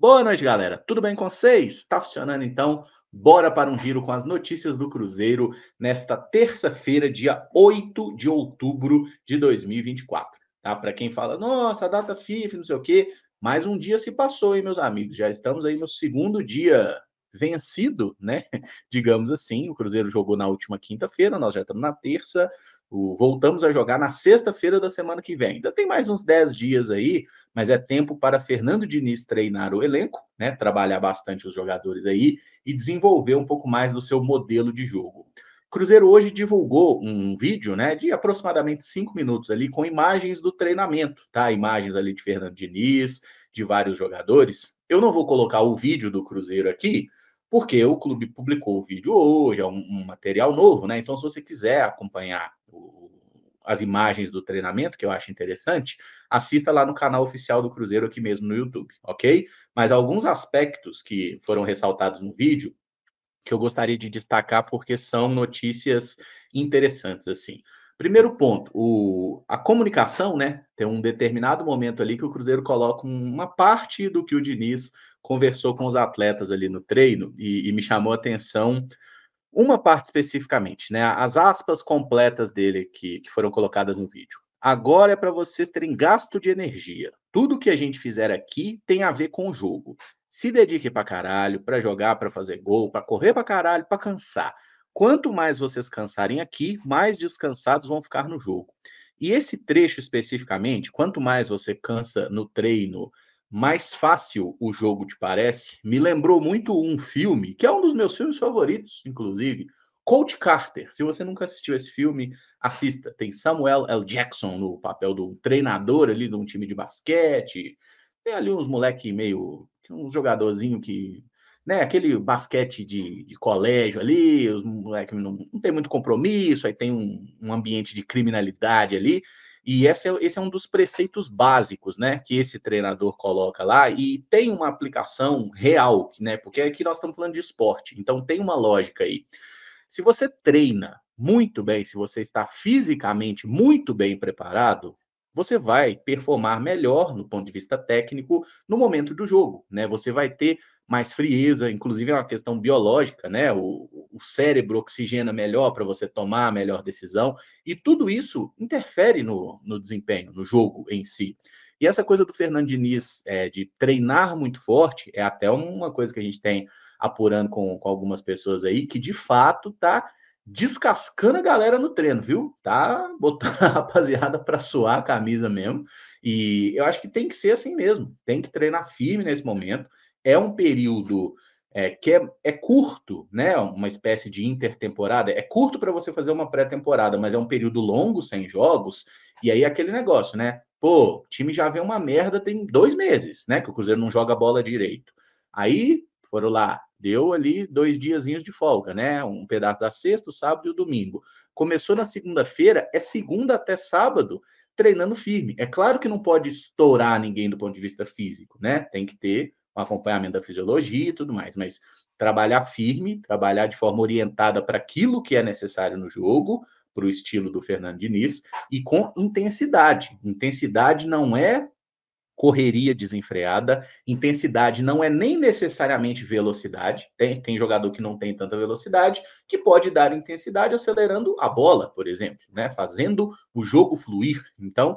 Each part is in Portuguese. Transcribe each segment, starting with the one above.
Boa noite, galera. Tudo bem com vocês? Tá funcionando então? Bora para um giro com as notícias do Cruzeiro nesta terça-feira, dia 8 de outubro de 2024. Tá? Para quem fala, nossa, data FIFA, não sei o quê, mais um dia se passou, hein, meus amigos? Já estamos aí no segundo dia vencido, né? Digamos assim. O Cruzeiro jogou na última quinta-feira, nós já estamos na terça. O, voltamos a jogar na sexta-feira da semana que vem. Ainda tem mais uns 10 dias aí, mas é tempo para Fernando Diniz treinar o elenco, né? Trabalhar bastante os jogadores aí e desenvolver um pouco mais do seu modelo de jogo. Cruzeiro hoje divulgou um vídeo, né, de aproximadamente cinco minutos ali com imagens do treinamento, tá? Imagens ali de Fernando Diniz, de vários jogadores. Eu não vou colocar o vídeo do Cruzeiro aqui, porque o clube publicou o vídeo hoje, é um, um material novo, né? Então, se você quiser acompanhar o, as imagens do treinamento, que eu acho interessante, assista lá no canal oficial do Cruzeiro aqui mesmo no YouTube, ok? Mas alguns aspectos que foram ressaltados no vídeo que eu gostaria de destacar porque são notícias interessantes assim. Primeiro ponto, o, a comunicação, né? Tem um determinado momento ali que o Cruzeiro coloca uma parte do que o Diniz conversou com os atletas ali no treino e, e me chamou a atenção uma parte especificamente, né? As aspas completas dele que, que foram colocadas no vídeo. Agora é para vocês terem gasto de energia. Tudo que a gente fizer aqui tem a ver com o jogo. Se dedique para caralho, para jogar, para fazer gol, para correr para caralho, para cansar. Quanto mais vocês cansarem aqui, mais descansados vão ficar no jogo. E esse trecho especificamente, quanto mais você cansa no treino, mais fácil o jogo te parece, me lembrou muito um filme, que é um dos meus filmes favoritos, inclusive, Coach Carter. Se você nunca assistiu esse filme, assista. Tem Samuel L. Jackson no papel do treinador ali de um time de basquete. Tem ali uns moleque meio. uns jogadorzinho que. Né, aquele basquete de, de colégio ali, os moleques não, não tem muito compromisso, aí tem um, um ambiente de criminalidade ali. E esse é, esse é um dos preceitos básicos, né, que esse treinador coloca lá e tem uma aplicação real, né, porque aqui nós estamos falando de esporte, então tem uma lógica aí. Se você treina muito bem, se você está fisicamente muito bem preparado, você vai performar melhor no ponto de vista técnico no momento do jogo, né? Você vai ter mais frieza, inclusive é uma questão biológica, né? O, o cérebro oxigena melhor para você tomar a melhor decisão, e tudo isso interfere no, no desempenho, no jogo em si. E essa coisa do Fernando Diniz é, de treinar muito forte é até uma coisa que a gente tem apurando com, com algumas pessoas aí, que de fato tá descascando a galera no treino, viu? Tá botando a rapaziada para suar a camisa mesmo. E eu acho que tem que ser assim mesmo, tem que treinar firme nesse momento é um período é, que é, é, curto, né? Uma espécie de intertemporada. É curto para você fazer uma pré-temporada, mas é um período longo sem jogos. E aí aquele negócio, né? Pô, o time já vê uma merda tem dois meses, né? Que o Cruzeiro não joga a bola direito. Aí foram lá, deu ali dois diazinhos de folga, né? Um pedaço da sexta, o sábado e o domingo. Começou na segunda-feira, é segunda até sábado, treinando firme. É claro que não pode estourar ninguém do ponto de vista físico, né? Tem que ter um acompanhamento da fisiologia e tudo mais, mas trabalhar firme, trabalhar de forma orientada para aquilo que é necessário no jogo, para o estilo do Fernando Diniz, e com intensidade. Intensidade não é correria desenfreada, intensidade não é nem necessariamente velocidade, tem, tem jogador que não tem tanta velocidade, que pode dar intensidade acelerando a bola, por exemplo, né? fazendo o jogo fluir. Então,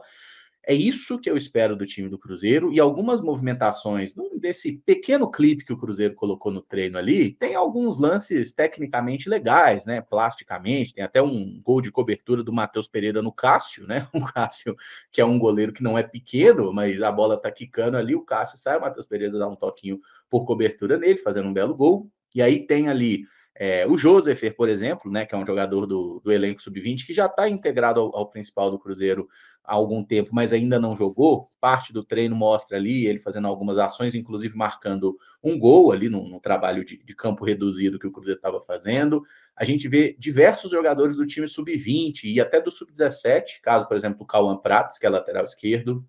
é isso que eu espero do time do Cruzeiro e algumas movimentações desse pequeno clipe que o Cruzeiro colocou no treino ali. Tem alguns lances tecnicamente legais, né? Plasticamente, tem até um gol de cobertura do Matheus Pereira no Cássio, né? O Cássio, que é um goleiro que não é pequeno, mas a bola tá quicando ali. O Cássio sai, o Matheus Pereira dá um toquinho por cobertura nele, fazendo um belo gol. E aí tem ali é, o Josefer, por exemplo, né, que é um jogador do, do elenco sub-20, que já está integrado ao, ao, principal do Cruzeiro há algum tempo, mas ainda não jogou. Parte do treino mostra ali ele fazendo algumas ações, inclusive marcando um gol ali no, no trabalho de, de, campo reduzido que o Cruzeiro estava fazendo. A gente vê diversos jogadores do time sub-20 e até do sub-17, caso, por exemplo, o Cauan Prates, que é lateral esquerdo,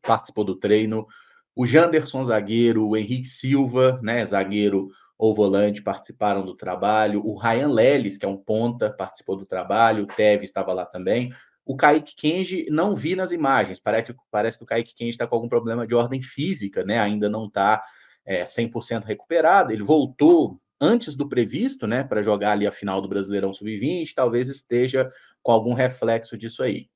participou do treino. O Janderson, zagueiro, o Henrique Silva, né, zagueiro ou volante participaram do trabalho. O Ryan Lelis, que é um ponta, participou do trabalho. O Teve estava lá também. O Kaique Kenji não vi nas imagens. Parece, parece que o Kaique Kenji está com algum problema de ordem física, né? Ainda não está é, 100% recuperado. Ele voltou antes do previsto, né? Para jogar ali a final do Brasileirão Sub-20. Talvez esteja com algum reflexo disso aí.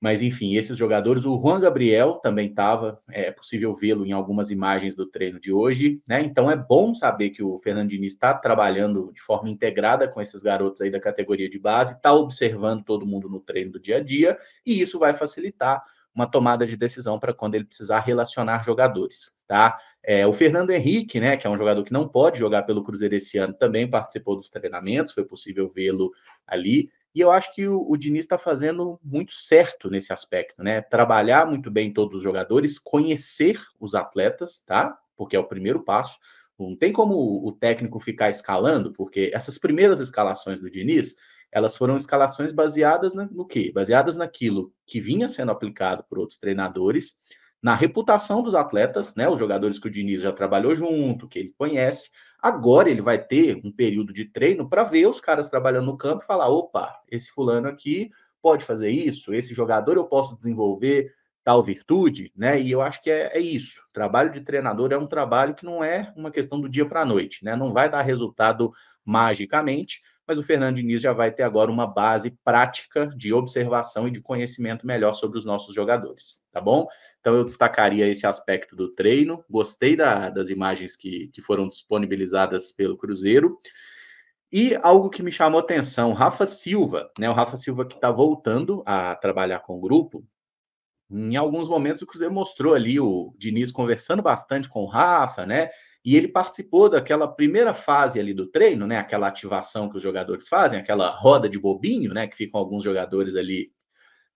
Mas, enfim, esses jogadores, o Juan Gabriel também estava, é, é possível vê-lo em algumas imagens do treino de hoje, né? Então é bom saber que o Fernando está trabalhando de forma integrada com esses garotos aí da categoria de base, está observando todo mundo no treino do dia a dia, e isso vai facilitar uma tomada de decisão para quando ele precisar relacionar jogadores, tá? É, o Fernando Henrique, né, que é um jogador que não pode jogar pelo Cruzeiro esse ano, também participou dos treinamentos, foi possível vê-lo ali. E eu acho que o, o Diniz está fazendo muito certo nesse aspecto, né? Trabalhar muito bem todos os jogadores, conhecer os atletas, tá? Porque é o primeiro passo. Não tem como o técnico ficar escalando, porque essas primeiras escalações do Diniz, elas foram escalações baseadas na, no quê? Baseadas naquilo que vinha sendo aplicado por outros treinadores, na reputação dos atletas, né? Os jogadores que o Diniz já trabalhou junto, que ele conhece, Agora ele vai ter um período de treino para ver os caras trabalhando no campo e falar: opa, esse fulano aqui pode fazer isso, esse jogador eu posso desenvolver tal virtude, né? E eu acho que é, é isso. O trabalho de treinador é um trabalho que não é uma questão do dia para a noite, né? Não vai dar resultado magicamente, mas o Fernando Diniz já vai ter agora uma base prática de observação e de conhecimento melhor sobre os nossos jogadores, tá bom? Então eu destacaria esse aspecto do treino, gostei da, das imagens que, que foram disponibilizadas pelo Cruzeiro. E algo que me chamou atenção, Rafa Silva, né? O Rafa Silva que está voltando a trabalhar com o grupo. Em alguns momentos o Cruzeiro mostrou ali o Diniz conversando bastante com o Rafa, né? e ele participou daquela primeira fase ali do treino, né? Aquela ativação que os jogadores fazem, aquela roda de bobinho, né? Que ficam alguns jogadores ali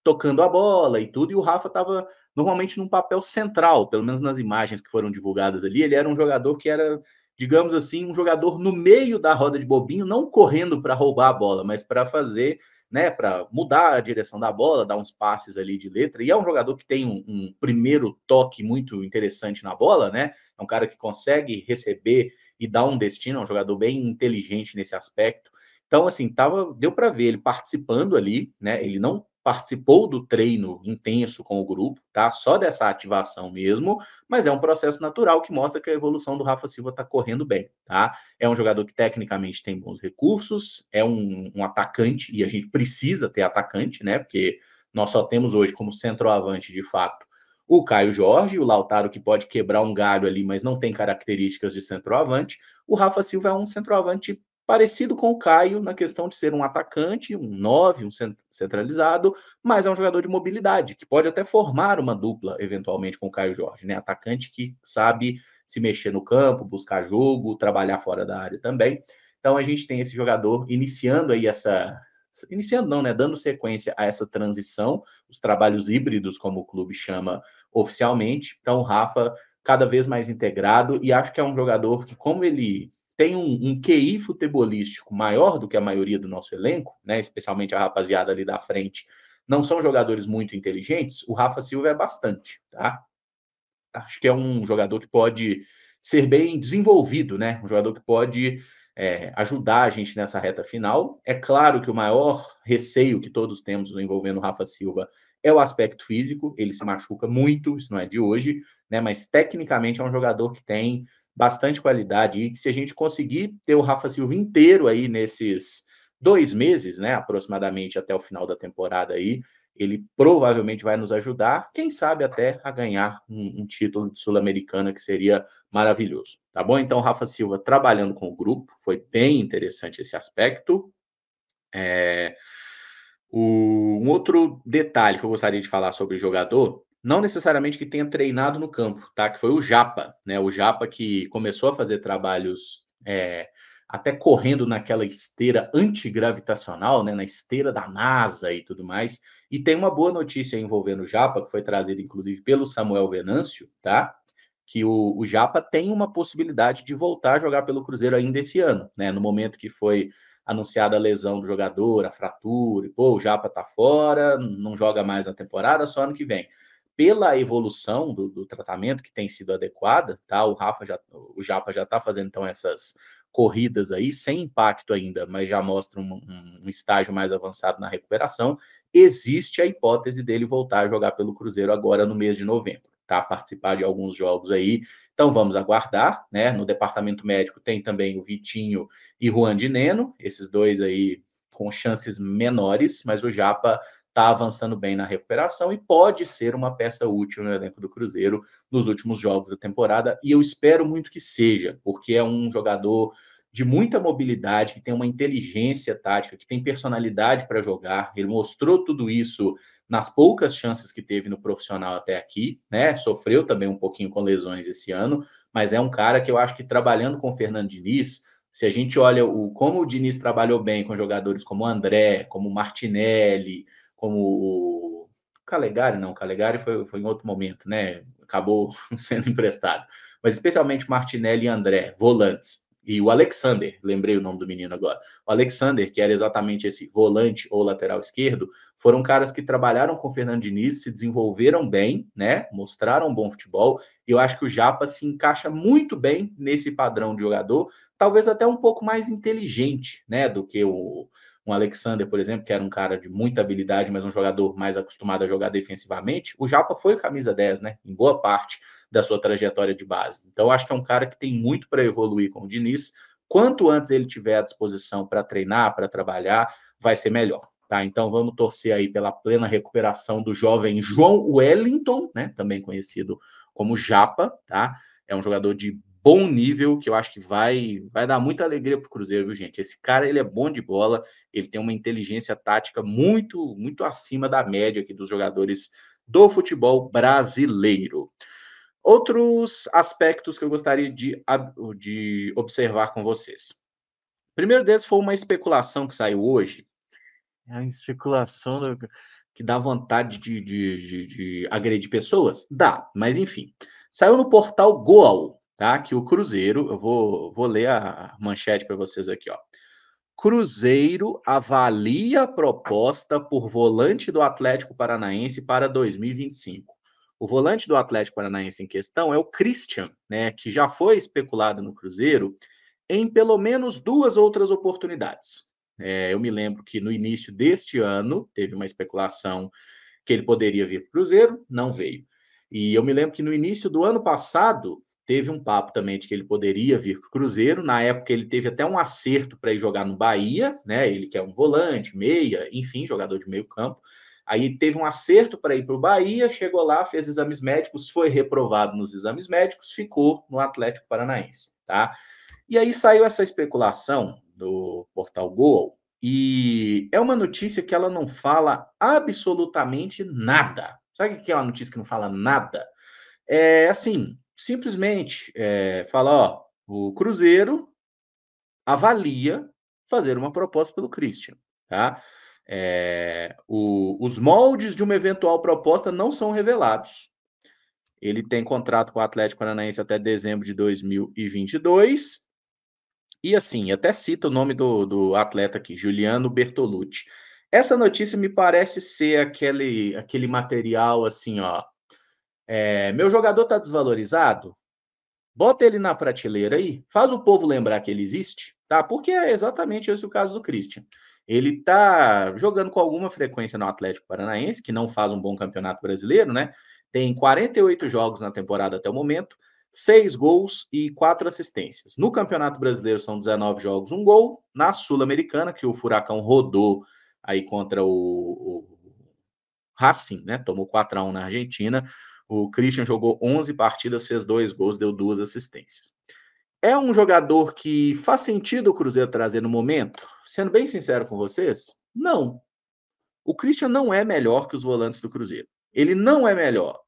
tocando a bola e tudo, e o Rafa estava normalmente num papel central, pelo menos nas imagens que foram divulgadas ali, ele era um jogador que era, digamos assim, um jogador no meio da roda de bobinho, não correndo para roubar a bola, mas para fazer né, para mudar a direção da bola, dar uns passes ali de letra. E é um jogador que tem um, um, primeiro toque muito interessante na bola, né? É um cara que consegue receber e dar um destino, é um jogador bem inteligente nesse aspecto. Então, assim, tava, deu para ver ele participando ali, né? Ele não participou do treino intenso com o grupo, tá? Só dessa ativação mesmo, mas é um processo natural que mostra que a evolução do Rafa Silva tá correndo bem, tá? É um jogador que tecnicamente tem bons recursos, é um, um atacante e a gente precisa ter atacante, né? Porque nós só temos hoje como centroavante de fato o Caio Jorge, o Lautaro que pode quebrar um galho ali, mas não tem características de centroavante. O Rafa Silva é um centroavante parecido com o Caio na questão de ser um atacante, um 9, um centralizado, mas é um jogador de mobilidade, que pode até formar uma dupla, eventualmente, com o Caio Jorge, né? Atacante que sabe se mexer no campo, buscar jogo, trabalhar fora da área também. Então a gente tem esse jogador iniciando aí essa. Iniciando não, né? Dando sequência a essa transição, os trabalhos híbridos, como o clube chama oficialmente. Então, o Rafa cada vez mais integrado e acho que é um jogador que, como ele tem um, um, QI futebolístico maior do que a maioria do nosso elenco, né? Especialmente a rapaziada ali da frente. Não são jogadores muito inteligentes. O Rafa Silva é bastante, tá? Acho que é um jogador que pode ser bem desenvolvido, né? Um jogador que pode é, ajudar a gente nessa reta final. É claro que o maior receio que todos temos envolvendo o Rafa Silva é o aspecto físico, ele se machuca muito, isso não é de hoje, né? Mas tecnicamente é um jogador que tem bastante qualidade. E se a gente conseguir ter o Rafa Silva inteiro aí nesses dois meses, né, aproximadamente até o final da temporada aí, ele provavelmente vai nos ajudar, quem sabe até a ganhar um, um título de Sul-Americana, que seria maravilhoso. Tá bom? Então, Rafa Silva trabalhando com o grupo, foi bem interessante esse aspecto. É... O... um outro detalhe que eu gostaria de falar sobre o jogador não necessariamente que tenha treinado no campo, tá? Que foi o Japa, né? O Japa que começou a fazer trabalhos é, até correndo naquela esteira antigravitacional, né? Na esteira da NASA e tudo mais. E tem uma boa notícia envolvendo o Japa, que foi trazida inclusive pelo Samuel Venâncio, tá? Que o, o Japa tem uma possibilidade de voltar a jogar pelo Cruzeiro ainda esse ano, né? No momento que foi anunciada a lesão do jogador, a fratura, e, pô, o Japa tá fora, não joga mais na temporada, só ano que vem pela evolução do, do, tratamento que tem sido adequada, tá? O Rafa já, o Japa já está fazendo então essas corridas aí sem impacto ainda, mas já mostra um, um, estágio mais avançado na recuperação. Existe a hipótese dele voltar a jogar pelo Cruzeiro agora no mês de novembro, tá? Participar de alguns jogos aí. Então vamos aguardar, né? No departamento médico tem também o Vitinho e Juan de Neno, esses dois aí com chances menores, mas o Japa está avançando bem na recuperação e pode ser uma peça útil no elenco do Cruzeiro nos últimos jogos da temporada. E eu espero muito que seja, porque é um jogador de muita mobilidade, que tem uma inteligência tática, que tem personalidade para jogar. Ele mostrou tudo isso nas poucas chances que teve no profissional até aqui, né? Sofreu também um pouquinho com lesões esse ano, mas é um cara que eu acho que trabalhando com o Fernando Diniz, se a gente olha o como o Diniz trabalhou bem com jogadores como André, como Martinelli, como o Calegari, não, Calegari foi, foi em outro momento, né? Acabou sendo emprestado. Mas especialmente Martinelli e André, volantes. E o Alexander, lembrei o nome do menino agora. O Alexander, que era exatamente esse volante ou lateral esquerdo, foram caras que trabalharam com o Fernando Diniz, se desenvolveram bem, né? Mostraram um bom futebol. E eu acho que o Japa se encaixa muito bem nesse padrão de jogador, talvez até um pouco mais inteligente, né? Do que o, um Alexander, por exemplo, que era um cara de muita habilidade, mas um jogador mais acostumado a jogar defensivamente, o Japa foi camisa 10, né? Em boa parte da sua trajetória de base. Então, acho que é um cara que tem muito para evoluir com o Diniz. Quanto antes ele tiver à disposição para treinar, para trabalhar, vai ser melhor. Tá, então vamos torcer aí pela plena recuperação do jovem João Wellington, né, também conhecido como Japa, tá? É um jogador de bom nível, que eu acho que vai, vai dar muita alegria para o Cruzeiro, viu, gente? Esse cara, ele é bom de bola, ele tem uma inteligência tática muito, muito acima da média aqui dos jogadores do futebol brasileiro. Outros aspectos que eu gostaria de, de observar com vocês. O primeiro deles foi uma especulação que saiu hoje. É A especulação do... que dá vontade de, de, de, de agredir pessoas? Dá, mas enfim. Saiu no portal Goal, tá? Que o Cruzeiro, eu vou, vou ler a manchete para vocês aqui, ó. Cruzeiro avalia proposta por volante do Atlético Paranaense para 2025. O volante do Atlético Paranaense em questão é o Christian, né, que já foi especulado no Cruzeiro em pelo menos duas outras oportunidades. É, eu me lembro que no início deste ano teve uma especulação que ele poderia vir para o Cruzeiro, não veio. E eu me lembro que no início do ano passado teve um papo também de que ele poderia vir para o Cruzeiro. Na época, ele teve até um acerto para ir jogar no Bahia, né? Ele que é um volante, meia, enfim, jogador de meio campo. Aí teve um acerto para ir para o Bahia, chegou lá, fez exames médicos, foi reprovado nos exames médicos, ficou no Atlético Paranaense, tá? E aí saiu essa especulação do portal Gol, e é uma notícia que ela não fala absolutamente nada. Sabe o que é uma notícia que não fala nada? É assim, simplesmente é, eh, falar, ó, o Cruzeiro avalia fazer uma proposta pelo Christian, tá? É, o, os moldes de uma eventual proposta não são revelados. Ele tem contrato com o Atlético Paranaense até dezembro de 2022. E assim, até cita o nome do, do atleta aqui, Juliano Bertolucci. Essa notícia me parece ser aquele, aquele material assim, ó, é, meu jogador está desvalorizado? Bota ele na prateleira aí, faz o povo lembrar que ele existe, tá? Porque é exatamente esse o caso do Christian. Ele está jogando com alguma frequência no Atlético Paranaense, que não faz um bom campeonato brasileiro, né? Tem 48 jogos na temporada até o momento, 6 gols e 4 assistências. No Campeonato Brasileiro são 19 jogos, um gol. Na Sul-Americana, que o Furacão rodou aí contra o, o Racing, né? Tomou 4 a 1 na Argentina. O Christian jogou 11 partidas, fez dois gols, deu duas assistências. É um jogador que faz sentido o Cruzeiro trazer no momento? Sendo bem sincero com vocês, não. O Christian não é melhor que os volantes do Cruzeiro. Ele não é melhor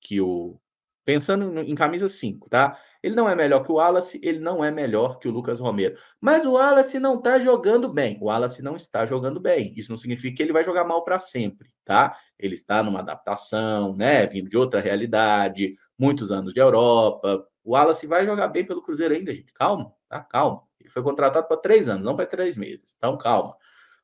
que o. Pensando em camisa 5, tá? Ele não é melhor que o Wallace, ele não é melhor que o Lucas Romero. Mas o Wallace não está jogando bem. O Wallace não está jogando bem. Isso não significa que ele vai jogar mal para sempre, tá? Ele está numa adaptação, né? Vindo de outra realidade, muitos anos de Europa. O Wallace vai jogar bem pelo Cruzeiro ainda, gente. Calma, tá? Calma. Ele foi contratado para três anos, não para três meses. Então, calma.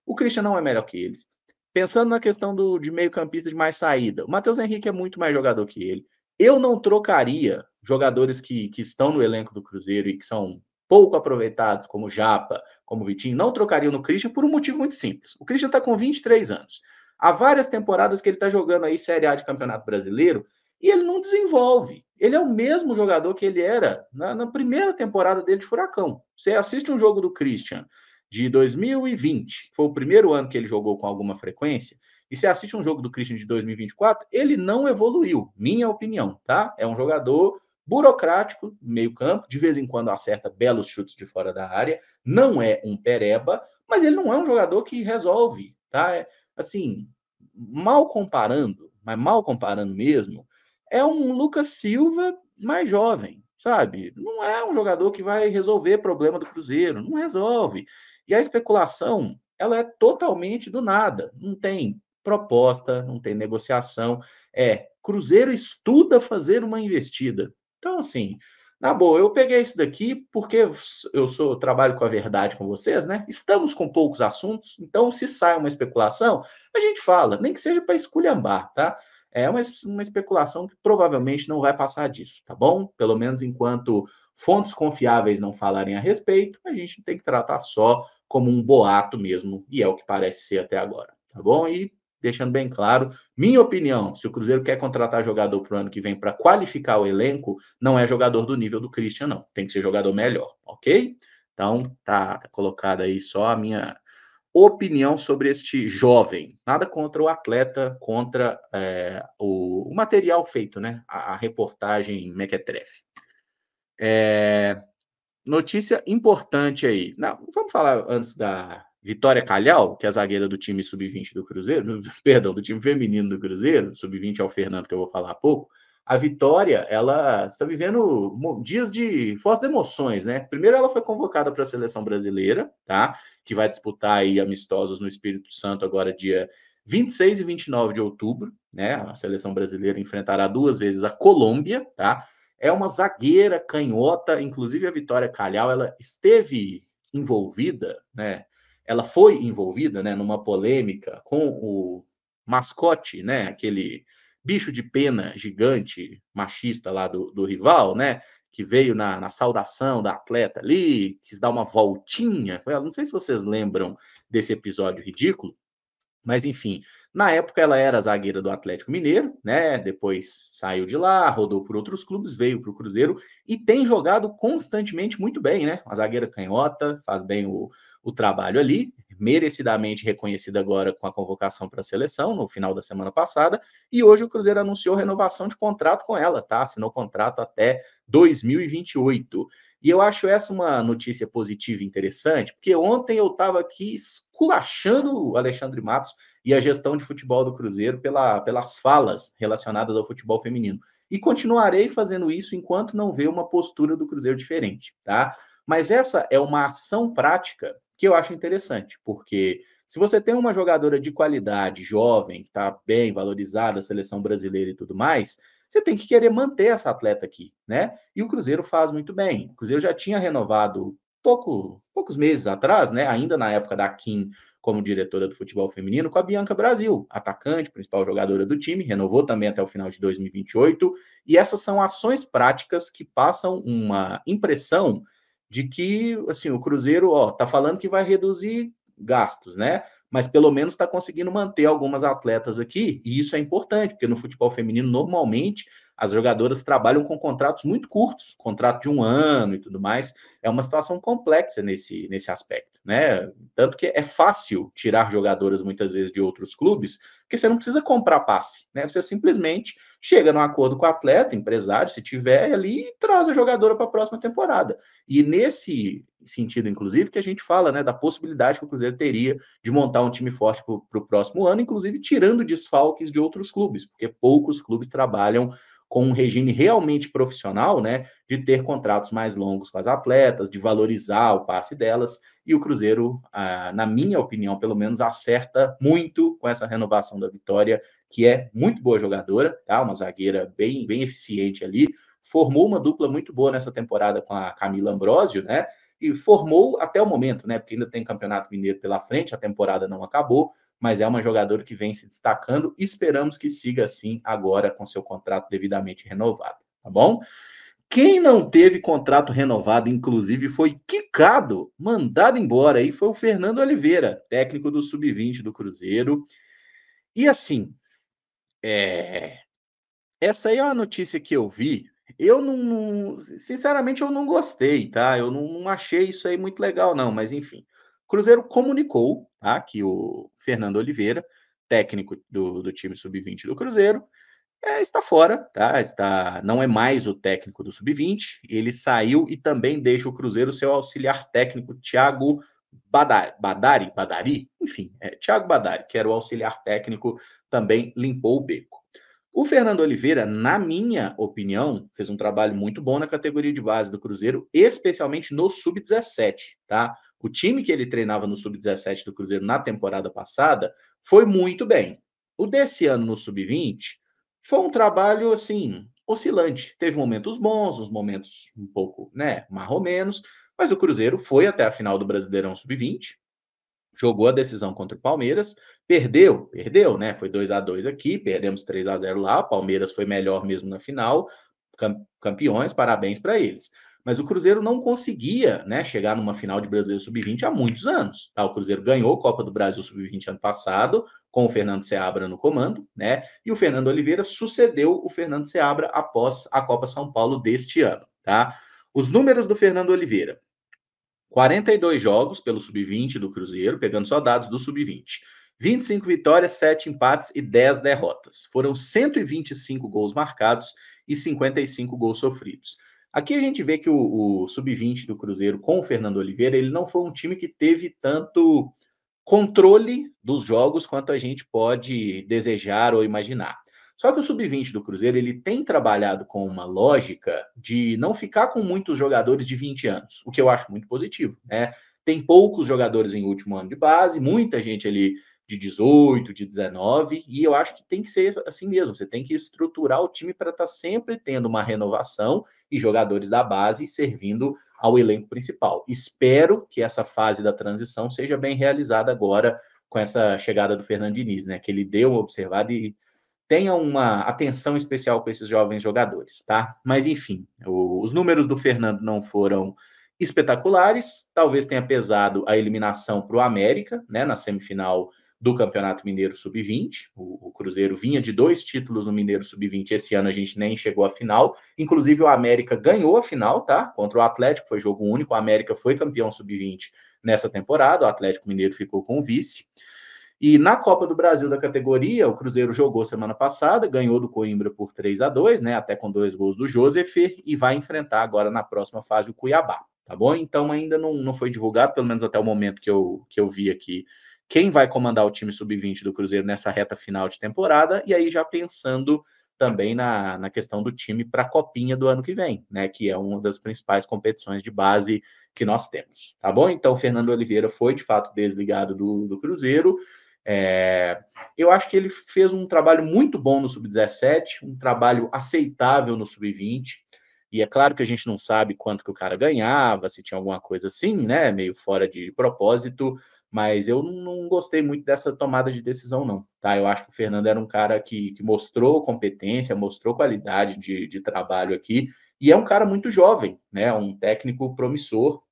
O Christian não é melhor que eles. Pensando na questão do, de meio-campista de mais saída, o Matheus Henrique é muito mais jogador que ele. Eu não trocaria jogadores que, que estão no elenco do Cruzeiro e que são pouco aproveitados, como Japa, como Vitinho, não trocariam no Christian por um motivo muito simples. O Christian está com 23 anos. Há várias temporadas que ele está jogando aí Série A de Campeonato Brasileiro e ele não desenvolve. Ele é o mesmo jogador que ele era na, na primeira temporada dele de Furacão. Você assiste um jogo do Christian de 2020, que foi o primeiro ano que ele jogou com alguma frequência, e você assiste um jogo do Christian de 2024, ele não evoluiu, minha opinião, tá? É um jogador burocrático, meio-campo, de vez em quando acerta belos chutes de fora da área, não é um pereba, mas ele não é um jogador que resolve, tá? É, assim, mal comparando, mas mal comparando mesmo, é um Lucas Silva mais jovem, sabe? Não é um jogador que vai resolver problema do Cruzeiro, não resolve. E a especulação, ela é totalmente do nada, não tem proposta, não tem negociação. É, Cruzeiro estuda fazer uma investida. Então, assim, na boa, eu peguei isso daqui porque eu sou eu trabalho com a verdade com vocês, né? Estamos com poucos assuntos, então se sai uma especulação, a gente fala, nem que seja para esculhambar, tá? É uma, uma especulação que provavelmente não vai passar disso, tá bom? Pelo menos enquanto fontes confiáveis não falarem a respeito, a gente tem que tratar só como um boato mesmo, e é o que parece ser até agora, tá bom? E deixando bem claro, minha opinião, se o Cruzeiro quer contratar jogador para o ano que vem para qualificar o elenco, não é jogador do nível do Christian, não. Tem que ser jogador melhor, ok? Então, tá, colocada aí só a minha opinião sobre este jovem. Nada contra o atleta, contra é, o, o, material feito, né? A, a reportagem Mequetrefe. É, notícia importante aí. Não, vamos falar antes da, Vitória Calhau, que é a zagueira do time sub-20 do Cruzeiro, perdão, do time feminino do Cruzeiro, sub-20 é o Fernando, que eu vou falar há pouco. A Vitória, ela está vivendo dias de fortes emoções, né? Primeiro, ela foi convocada para a seleção brasileira, tá? Que vai disputar aí amistosos no Espírito Santo agora, dia 26 e 29 de outubro, né? A seleção brasileira enfrentará duas vezes a Colômbia, tá? É uma zagueira canhota, inclusive a Vitória Calhau, ela esteve envolvida, né? ela foi envolvida né, numa polêmica com o mascote, né, aquele bicho de pena gigante machista lá do, do rival, né, que veio na, na, saudação da atleta ali, quis dar uma voltinha. Não sei se vocês lembram desse episódio ridículo. Mas enfim, na época ela era zagueira do Atlético Mineiro, né? Depois saiu de lá, rodou por outros clubes, veio para o Cruzeiro e tem jogado constantemente muito bem, né? uma zagueira canhota, faz bem o, o trabalho ali merecidamente reconhecida agora com a convocação para a seleção no final da semana passada, e hoje o Cruzeiro anunciou renovação de contrato com ela, tá? Assinou contrato até 2028. E eu acho essa uma notícia positiva e interessante, porque ontem eu estava aqui esculachando o Alexandre Matos e a gestão de futebol do Cruzeiro pela, pelas falas relacionadas ao futebol feminino. E continuarei fazendo isso enquanto não ver uma postura do Cruzeiro diferente, tá? Mas essa é uma ação prática que eu acho interessante, porque se você tem uma jogadora de qualidade, jovem, que está bem valorizada, seleção brasileira e tudo mais, você tem que querer manter essa atleta aqui, né? E o Cruzeiro faz muito bem. O Cruzeiro já tinha renovado pouco, poucos meses atrás, né? Ainda na época da Kim como diretora do futebol feminino, com a Bianca Brasil, atacante, principal jogadora do time, renovou também até o final de 2028. E essas são ações práticas que passam uma impressão de que assim o Cruzeiro ó tá falando que vai reduzir gastos, né? Mas pelo menos está conseguindo manter algumas atletas aqui e isso é importante porque no futebol feminino normalmente as jogadoras trabalham com contratos muito curtos, contrato de um ano e tudo mais. É uma situação complexa nesse, nesse aspecto, né? Tanto que é fácil tirar jogadoras muitas vezes de outros clubes, porque você não precisa comprar passe, né? Você simplesmente chega num acordo com o atleta, empresário, se tiver ali, e traz a jogadora para a próxima temporada. E nesse sentido, inclusive, que a gente fala né, da possibilidade que o Cruzeiro teria de montar um time forte para o próximo ano, inclusive tirando desfalques de outros clubes, porque poucos clubes trabalham com um regime realmente profissional, né, de ter contratos mais longos com as atletas, de valorizar o passe delas, e o Cruzeiro, ah, na minha opinião, pelo menos, acerta muito com essa renovação da Vitória, que é muito boa jogadora, tá, uma zagueira bem, bem eficiente ali, formou uma dupla muito boa nessa temporada com a Camila Ambrosio, né, e formou até o momento, né? Porque ainda tem Campeonato Mineiro pela frente, a temporada não acabou, mas é uma jogadora que vem se destacando. Esperamos que siga assim agora com seu contrato devidamente renovado, tá bom? Quem não teve contrato renovado, inclusive, foi quicado, mandado embora, e foi o Fernando Oliveira, técnico do Sub-20 do Cruzeiro. E assim, é... essa aí é uma notícia que eu vi, eu não, não, Sinceramente, eu não gostei, tá? Eu não, não, achei isso aí muito legal, não, mas enfim. Cruzeiro comunicou, tá? Que o Fernando Oliveira, técnico do, do time sub-20 do Cruzeiro, é, está fora, tá? Está, não é mais o técnico do sub-20. Ele saiu e também deixa o Cruzeiro seu auxiliar técnico, Thiago Badari, Badari, Badari? enfim, é, Thiago Badari, que era o auxiliar técnico, também limpou o beco. O Fernando Oliveira, na minha opinião, fez um trabalho muito bom na categoria de base do Cruzeiro, especialmente no sub-17, tá? O time que ele treinava no sub-17 do Cruzeiro na temporada passada foi muito bem. O desse ano no sub-20 foi um trabalho assim oscilante. Teve momentos bons, uns momentos um pouco, né, mais ou menos, mas o Cruzeiro foi até a final do Brasileirão sub-20, jogou a decisão contra o Palmeiras, perdeu, perdeu, né? Foi 2 a 2 aqui, perdemos 3 a 0 lá, Palmeiras foi melhor mesmo na final, campeões, parabéns para eles. Mas o Cruzeiro não conseguia, né, chegar numa final de Brasileiro Sub-20 há muitos anos. Tá? O Cruzeiro ganhou a Copa do Brasil Sub-20 ano passado, com o Fernando Seabra no comando, né? E o Fernando Oliveira sucedeu o Fernando Seabra após a Copa São Paulo deste ano, tá? Os números do Fernando Oliveira: 42 jogos pelo sub-20 do Cruzeiro, pegando só dados do sub-20. 25 vitórias, 7 empates e 10 derrotas. Foram 125 gols marcados e 55 gols sofridos. Aqui a gente vê que o, o sub-20 do Cruzeiro com o Fernando Oliveira, ele não foi um time que teve tanto controle dos jogos quanto a gente pode desejar ou imaginar. Só que o sub-20 do Cruzeiro ele tem trabalhado com uma lógica de não ficar com muitos jogadores de 20 anos, o que eu acho muito positivo. Né? Tem poucos jogadores em último ano de base, muita gente ali de 18, de 19, e eu acho que tem que ser assim mesmo. Você tem que estruturar o time para estar tá sempre tendo uma renovação e jogadores da base servindo ao elenco principal. Espero que essa fase da transição seja bem realizada agora com essa chegada do Fernando Diniz, né? Que ele deu um observado e tenha uma atenção especial com esses jovens jogadores, tá? Mas enfim, o, os números do Fernando não foram espetaculares, talvez tenha pesado a eliminação para o América, né, na semifinal do Campeonato Mineiro Sub-20. O, o, Cruzeiro vinha de dois títulos no Mineiro Sub-20 esse ano, a gente nem chegou à final. Inclusive, o América ganhou a final, tá? Contra o Atlético, foi jogo único. O América foi campeão Sub-20 nessa temporada. O Atlético Mineiro ficou com o vice. E na Copa do Brasil da categoria, o Cruzeiro jogou semana passada, ganhou do Coimbra por 3 a 2 né? Até com dois gols do Joseph, e vai enfrentar agora na próxima fase o Cuiabá, tá bom? Então ainda não, não foi divulgado, pelo menos até o momento que eu, que eu vi aqui, quem vai comandar o time sub-20 do Cruzeiro nessa reta final de temporada, e aí já pensando também na, na questão do time para a copinha do ano que vem, né? Que é uma das principais competições de base que nós temos. Tá bom? Então, Fernando Oliveira foi de fato desligado do, do Cruzeiro. É, eu acho que ele fez um trabalho muito bom no sub-17, um trabalho aceitável no sub-20. E é claro que a gente não sabe quanto que o cara ganhava, se tinha alguma coisa assim, né? Meio fora de propósito, mas eu não gostei muito dessa tomada de decisão, não. Tá? Eu acho que o Fernando era um cara que, que mostrou competência, mostrou qualidade de, de trabalho aqui, e é um cara muito jovem, né? Um técnico promissor.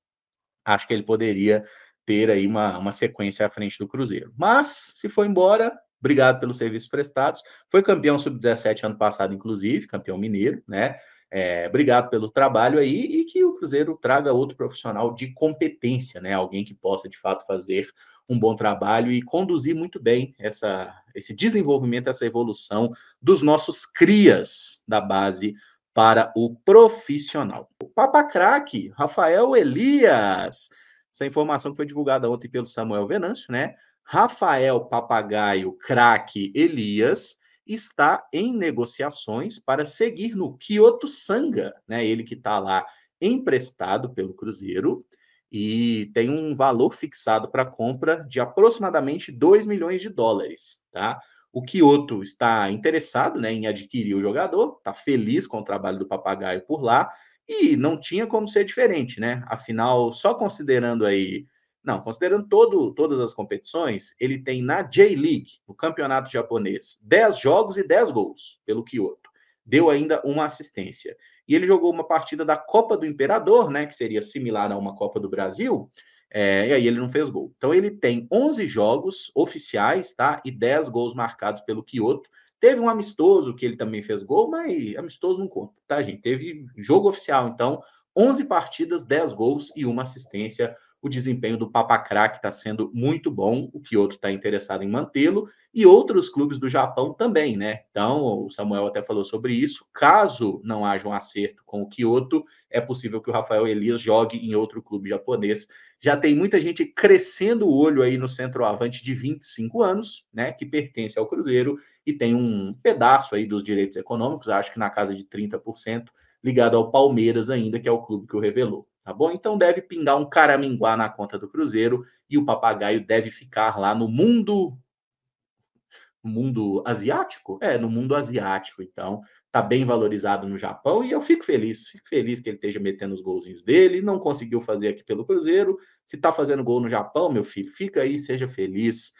Acho que ele poderia ter aí uma, uma sequência à frente do Cruzeiro. Mas, se for embora, obrigado pelos serviços prestados. Foi campeão sub-17 ano passado, inclusive, campeão mineiro, né? É, obrigado pelo trabalho aí e que o Cruzeiro traga outro profissional de competência, né? Alguém que possa de fato fazer um bom trabalho e conduzir muito bem essa, esse desenvolvimento, essa evolução dos nossos crias da base para o profissional. O Papa Craque, Rafael Elias. Essa informação foi divulgada ontem pelo Samuel Venâncio, né? Rafael Papagaio Craque Elias está em negociações para seguir no Kyoto Sanga, né? Ele que está lá emprestado pelo Cruzeiro e tem um valor fixado para compra de aproximadamente 2 milhões de dólares, tá? O Kyoto está interessado né, em adquirir o jogador, está feliz com o trabalho do Papagaio por lá e não tinha como ser diferente, né? Afinal, só considerando aí, não, considerando todo, todas as competições, ele tem na J-League, no campeonato japonês, 10 jogos e 10 gols pelo Kyoto. Deu ainda uma assistência. E ele jogou uma partida da Copa do Imperador, né, que seria similar a uma Copa do Brasil, é, e aí ele não fez gol. Então ele tem 11 jogos oficiais, tá? E 10 gols marcados pelo Kyoto Teve um amistoso que ele também fez gol, mas amistoso não conta, tá, gente? Teve jogo oficial, então, 11 partidas, 10 gols e uma assistência o desempenho do que está sendo muito bom, o Kyoto está interessado em mantê-lo, e outros clubes do Japão também, né? Então, o Samuel até falou sobre isso. Caso não haja um acerto com o Kyoto, é possível que o Rafael Elias jogue em outro clube japonês. Já tem muita gente crescendo o olho aí no centroavante de 25 anos, né? Que pertence ao Cruzeiro e tem um pedaço aí dos direitos econômicos, acho que na casa de 30%, ligado ao Palmeiras ainda, que é o clube que o revelou tá bom? Então deve pingar um caraminguá na conta do Cruzeiro e o papagaio deve ficar lá no mundo mundo asiático? É, no mundo asiático, então, tá bem valorizado no Japão e eu fico feliz, fico feliz que ele esteja metendo os golzinhos dele, não conseguiu fazer aqui pelo Cruzeiro. Se tá fazendo gol no Japão, meu filho, fica aí, seja feliz.